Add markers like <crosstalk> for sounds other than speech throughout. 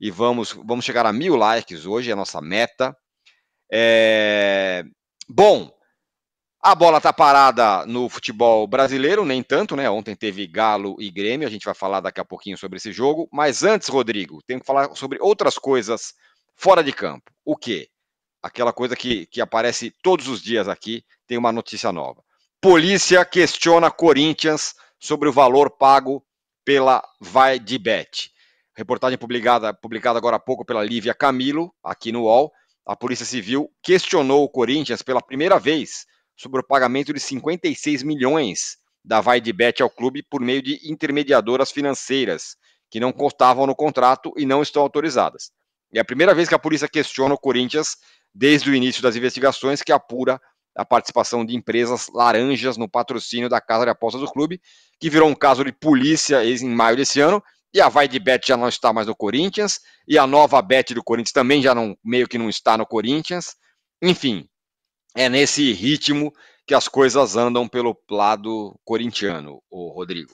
e vamos, vamos chegar a mil likes hoje, é a nossa meta. É... Bom, a bola está parada no futebol brasileiro, nem tanto, né? Ontem teve Galo e Grêmio, a gente vai falar daqui a pouquinho sobre esse jogo. Mas antes, Rodrigo, tenho que falar sobre outras coisas fora de campo. O quê? Aquela coisa que, que aparece todos os dias aqui, tem uma notícia nova. Polícia questiona Corinthians sobre o valor pago pela Vai de Bet reportagem publicada, publicada agora há pouco pela Lívia Camilo, aqui no UOL, a Polícia Civil questionou o Corinthians pela primeira vez sobre o pagamento de 56 milhões da Vaidbet ao clube por meio de intermediadoras financeiras que não constavam no contrato e não estão autorizadas. É a primeira vez que a polícia questiona o Corinthians desde o início das investigações que apura a participação de empresas laranjas no patrocínio da casa de apostas do clube, que virou um caso de polícia em maio desse ano e a Vai de Bet já não está mais no Corinthians, e a nova Bet do Corinthians também já não meio que não está no Corinthians. Enfim, é nesse ritmo que as coisas andam pelo lado corintiano, o Rodrigo.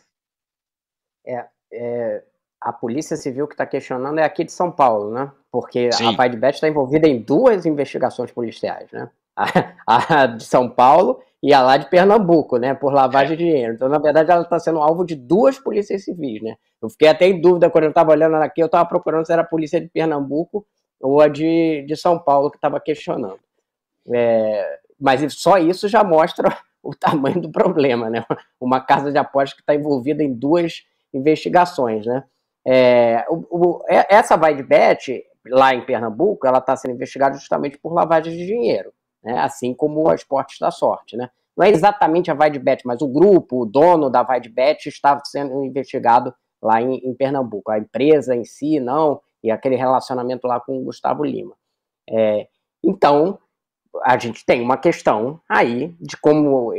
É, é, a Polícia Civil que está questionando é aqui de São Paulo, né? Porque Sim. a Vai de Bet está envolvida em duas investigações policiais, né? A, a de São Paulo e a lá de Pernambuco, né, por lavagem é. de dinheiro. Então, na verdade, ela está sendo alvo de duas polícias civis, né? Eu fiquei até em dúvida quando eu estava olhando aqui, eu estava procurando se era a polícia de Pernambuco ou a de, de São Paulo que estava questionando. É, mas só isso já mostra <laughs> o tamanho do problema, né? Uma casa de apostas que está envolvida em duas investigações, né? É, o, o, é, essa vai de bet lá em Pernambuco, ela está sendo investigada justamente por lavagem de dinheiro né? assim como a Esportes da Sorte. Né? Não é exatamente a Vaidbet, mas o grupo, o dono da Vaidbet, estava sendo investigado lá em, em, Pernambuco. A empresa em si, não, e aquele relacionamento lá com o Gustavo Lima. É, então, a gente tem uma questão aí de como,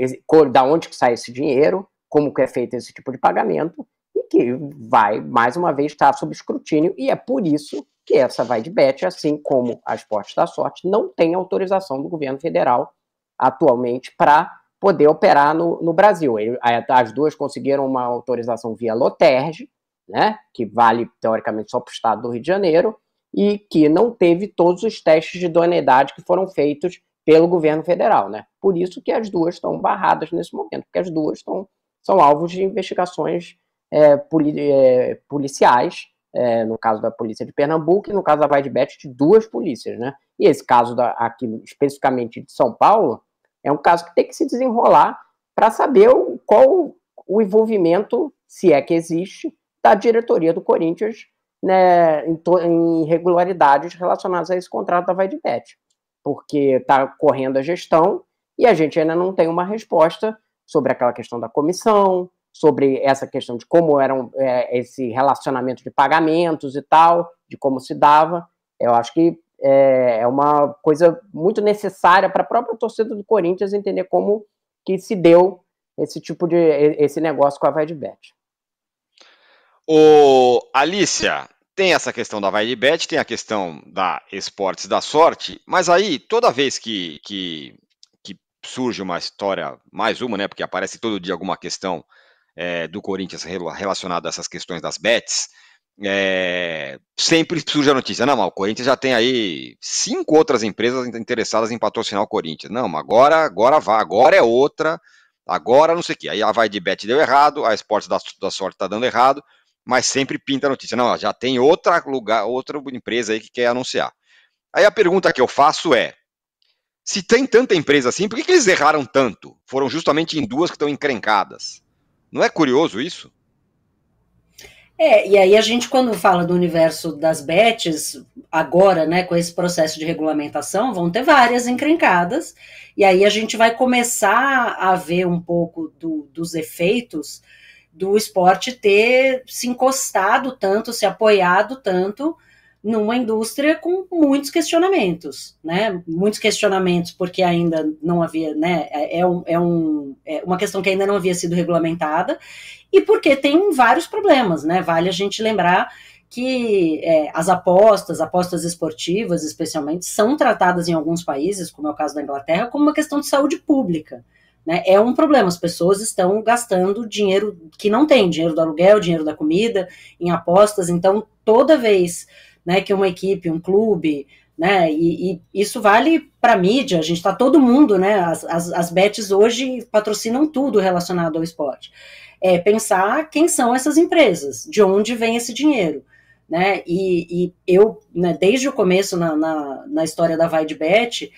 da onde que sai esse dinheiro, como que é feito esse tipo de pagamento, e que vai, mais uma vez, estar sob escrutínio, e é por isso que essa vai de bet, assim como as portas da Sorte, não tem autorização do governo federal atualmente para poder operar no, no Brasil. Ele, as duas conseguiram uma autorização via Loterge, né, que vale teoricamente só para o estado do Rio de Janeiro, e que não teve todos os testes de idoneidade que foram feitos pelo governo federal. Né? Por isso que as duas estão barradas nesse momento, porque as duas estão, são alvos de investigações é, poli, é, policiais é, no caso da polícia de Pernambuco e no caso da Vai de duas polícias, né? E esse caso da, aqui, especificamente de São Paulo, é um caso que tem que se desenrolar para saber o, qual o envolvimento, se é que existe, da diretoria do Corinthians né, em, em irregularidades relacionadas a esse contrato da Vai porque está correndo a gestão e a gente ainda não tem uma resposta sobre aquela questão da comissão, sobre essa questão de como era é, esse relacionamento de pagamentos e tal, de como se dava. Eu acho que é, é uma coisa muito necessária para a própria torcida do Corinthians entender como que se deu esse tipo de esse negócio com a Vaidbet. O Alicia, tem essa questão da Vaidbet, tem a questão da Esportes da Sorte, mas aí toda vez que, que, que surge uma história, mais uma, né, porque aparece todo dia alguma questão é, do Corinthians relacionado a essas questões das bets, é, sempre surge a notícia: não, mas o Corinthians já tem aí cinco outras empresas interessadas em patrocinar o Corinthians. Não, mas agora, agora vá, agora é outra, agora não sei o que. Aí a Vai de Bet deu errado, a Esportes da, da Sorte está dando errado, mas sempre pinta a notícia: não, já tem outra lugar, outra empresa aí que quer anunciar. Aí a pergunta que eu faço é: se tem tanta empresa assim, por que, que eles erraram tanto? Foram justamente em duas que estão encrencadas. Não é curioso isso? É, e aí a gente quando fala do universo das bets, agora, né, com esse processo de regulamentação, vão ter várias encrencadas, e aí a gente vai começar a ver um pouco do, dos efeitos do esporte ter se encostado tanto, se apoiado tanto numa indústria com muitos questionamentos, né? Muitos questionamentos porque ainda não havia, né? É, é, um, é, um, é uma questão que ainda não havia sido regulamentada e porque tem vários problemas, né? Vale a gente lembrar que é, as apostas, apostas esportivas especialmente, são tratadas em alguns países, como é o caso da Inglaterra, como uma questão de saúde pública. Né? É um problema, as pessoas estão gastando dinheiro que não tem, dinheiro do aluguel, dinheiro da comida, em apostas, então toda vez né, que é uma equipe, um clube, né, e, e isso vale para mídia, a gente está todo mundo, né, as, as, as bets hoje patrocinam tudo relacionado ao esporte. É pensar quem são essas empresas, de onde vem esse dinheiro, né, e, e eu, né, desde o começo na, na, na história da VaideBet,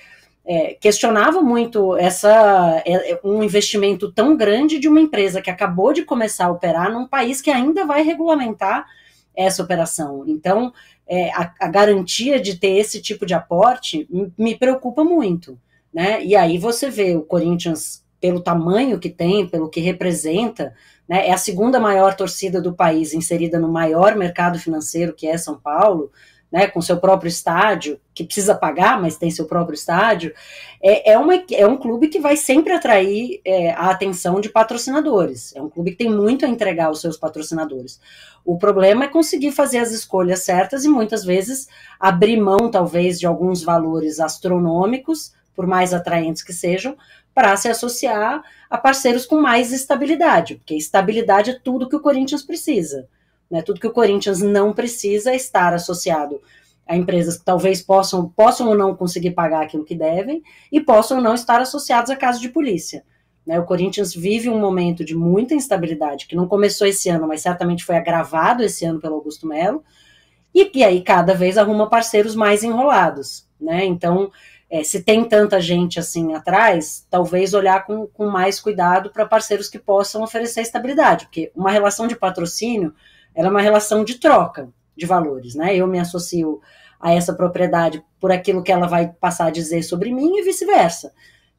é, questionava muito essa é, é, um investimento tão grande de uma empresa que acabou de começar a operar num país que ainda vai regulamentar essa operação. Então, é, a, a, garantia de ter esse tipo de aporte me preocupa muito. Né? E aí você vê o Corinthians, pelo tamanho que tem, pelo que representa, né? é a segunda maior torcida do país inserida no maior mercado financeiro que é São Paulo né, com seu próprio estádio, que precisa pagar, mas tem seu próprio estádio, é, é, uma, é um clube que vai sempre atrair é, a atenção de patrocinadores. É um clube que tem muito a entregar aos seus patrocinadores. O problema é conseguir fazer as escolhas certas e muitas vezes abrir mão, talvez, de alguns valores astronômicos, por mais atraentes que sejam, para se associar a parceiros com mais estabilidade, porque estabilidade é tudo que o Corinthians precisa. Né? Tudo que o Corinthians não precisa é estar associado a empresas que talvez possam, possam ou não conseguir pagar aquilo que devem e possam ou não estar associados a casos de polícia. Né? O Corinthians vive um momento de muita instabilidade, que não começou esse ano, mas certamente foi agravado esse ano pelo Augusto Melo, e que aí cada vez arruma parceiros mais enrolados. Né? Então, é, se tem tanta gente assim atrás, talvez olhar com, com mais cuidado para parceiros que possam oferecer estabilidade, porque uma relação de patrocínio ela é uma relação de troca de valores, né? Eu me associo a essa propriedade por aquilo que ela vai passar a dizer sobre mim e vice-versa.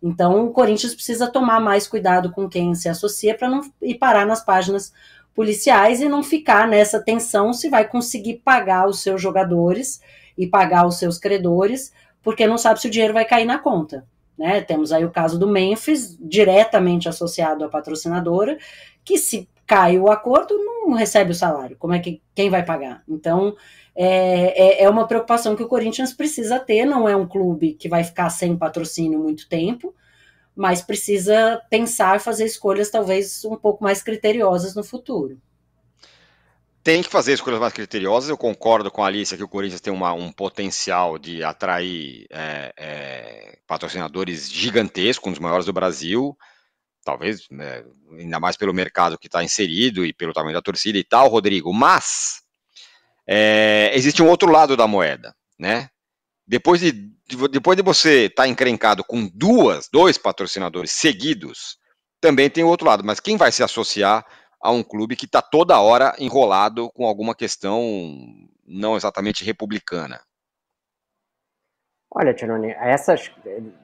Então, o Corinthians precisa tomar mais cuidado com quem se associa para não ir parar nas páginas policiais e não ficar nessa tensão se vai conseguir pagar os seus jogadores e pagar os seus credores, porque não sabe se o dinheiro vai cair na conta. Né? Temos aí o caso do Memphis, diretamente associado à patrocinadora, que se cai o acordo, não recebe o salário. Como é que quem vai pagar? Então é, é, é uma preocupação que o Corinthians precisa ter. Não é um clube que vai ficar sem patrocínio muito tempo, mas precisa pensar, fazer escolhas talvez um pouco mais criteriosas no futuro tem que fazer escolhas mais criteriosas. Eu concordo com a Alice que o Corinthians tem uma, um potencial de atrair é, é, patrocinadores gigantescos, um dos maiores do Brasil talvez, né, ainda mais pelo mercado que está inserido e pelo tamanho da torcida e tal, Rodrigo, mas é, existe um outro lado da moeda, né? Depois de, depois de você estar tá encrencado com duas, dois patrocinadores seguidos, também tem o outro lado, mas quem vai se associar a um clube que está toda hora enrolado com alguma questão não exatamente republicana? Olha, Tironi, essas,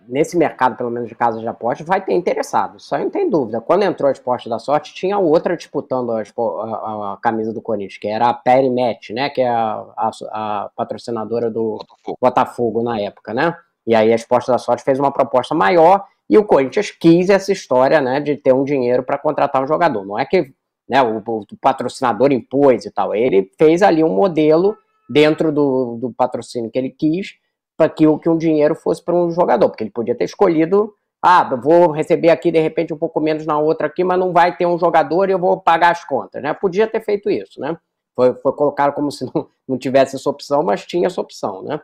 nesse mercado, pelo menos de casas de apostas, vai ter interessado, isso aí não tem dúvida. Quando entrou a Esporte da Sorte, tinha outra disputando a, a, a camisa do Corinthians, que era a Perimet, né? Que é a, a, patrocinadora do Botafogo. Botafogo na época, né? E aí a Esporte da Sorte fez uma proposta maior e o Corinthians quis essa história, né? De ter um dinheiro para contratar um jogador. Não é que né, o, o patrocinador impôs e tal, ele fez ali um modelo dentro do, do patrocínio que ele quis para que, que um dinheiro fosse para um jogador, porque ele podia ter escolhido, ah, vou receber aqui de repente um pouco menos na outra aqui, mas não vai ter um jogador e eu vou pagar as contas, né? Podia ter feito isso, né? Foi, foi colocado como <laughs> se não, não tivesse essa opção, mas tinha essa opção, né?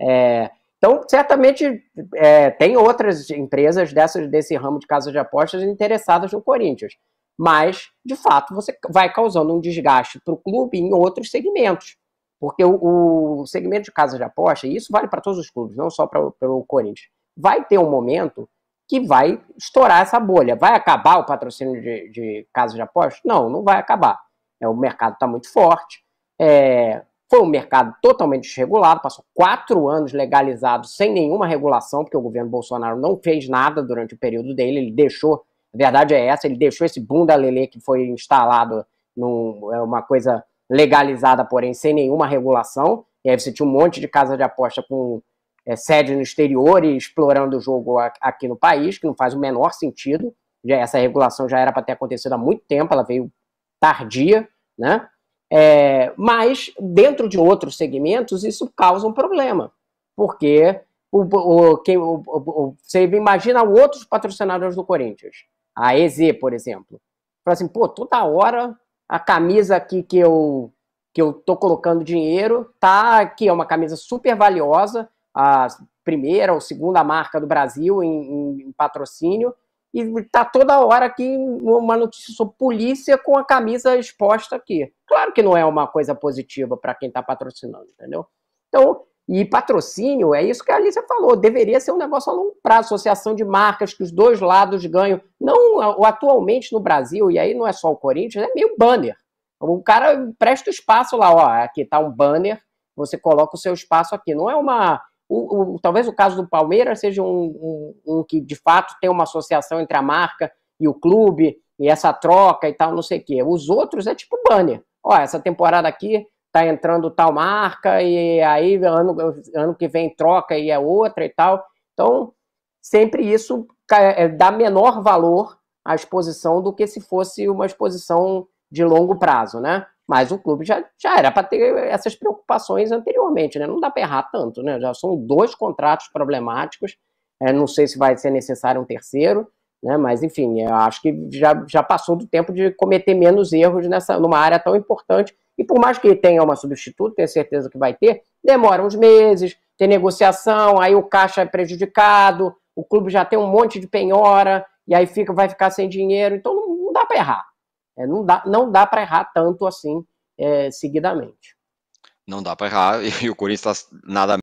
É, então, certamente é, tem outras empresas dessas, desse ramo de casas de apostas interessadas no Corinthians, mas, de fato, você vai causando um desgaste para o clube em outros segmentos porque o, o segmento de casa de aposta, e isso vale para todos os clubes, não só para o Corinthians, vai ter um momento que vai estourar essa bolha. Vai acabar o patrocínio de, de casas de apostas? Não, não vai acabar. É, o mercado está muito forte. É, foi um mercado totalmente desregulado, passou quatro anos legalizado sem nenhuma regulação, porque o governo Bolsonaro não fez nada durante o período dele, ele deixou, a verdade é essa, ele deixou esse bunda lelê que foi instalado num, é uma coisa legalizada, porém sem nenhuma regulação. E aí você tinha um monte de casa de aposta com é, sede no exterior e explorando o jogo aqui no país, que não faz o menor sentido. Já, essa regulação já era para ter acontecido há muito tempo, ela veio tardia, né? É, mas dentro de outros segmentos isso causa um problema, porque o, o, quem, o, o, você imagina outros patrocinadores do Corinthians, a EZ, por exemplo, fala assim, pô, toda hora a camisa aqui que eu que eu tô colocando dinheiro, tá, aqui é uma camisa super valiosa, a primeira ou segunda marca do Brasil em, em patrocínio, e tá toda hora aqui uma notícia sobre polícia com a camisa exposta aqui. Claro que não é uma coisa positiva para quem está patrocinando, entendeu? Então, e patrocínio, é isso que a Alícia falou, deveria ser um negócio a longo prazo, associação de marcas que os dois lados ganham. Não, atualmente no Brasil, e aí não é só o Corinthians, é meio banner. O cara presta o espaço lá, ó, aqui tá um banner, você coloca o seu espaço aqui. Não é uma. O, o, talvez o caso do Palmeiras seja um, um, um, que de fato tem uma associação entre a marca e o clube, e essa troca e tal, não sei o quê. Os outros é tipo banner. Ó, essa temporada aqui tá entrando tal marca, e aí ano, ano que vem troca e é outra e tal. Então, sempre isso é, dá menor valor à exposição do que se fosse uma exposição de longo prazo, né? Mas o clube já, já era para ter essas preocupações anteriormente, né? Não dá para errar tanto, né? Já são dois contratos problemáticos, é, não sei se vai ser necessário um terceiro. Né? Mas, enfim, eu acho que já, já passou do tempo de cometer menos erros nessa, numa área tão importante. E por mais que tenha uma substituta, tenho certeza que vai ter, demora uns meses, tem negociação, aí o caixa é prejudicado, o clube já tem um monte de penhora, e aí fica, vai ficar sem dinheiro. Então não, não dá para errar. É, não dá, não dá para errar tanto assim é, seguidamente. Não dá para errar, <laughs> e o Corinthians tá nada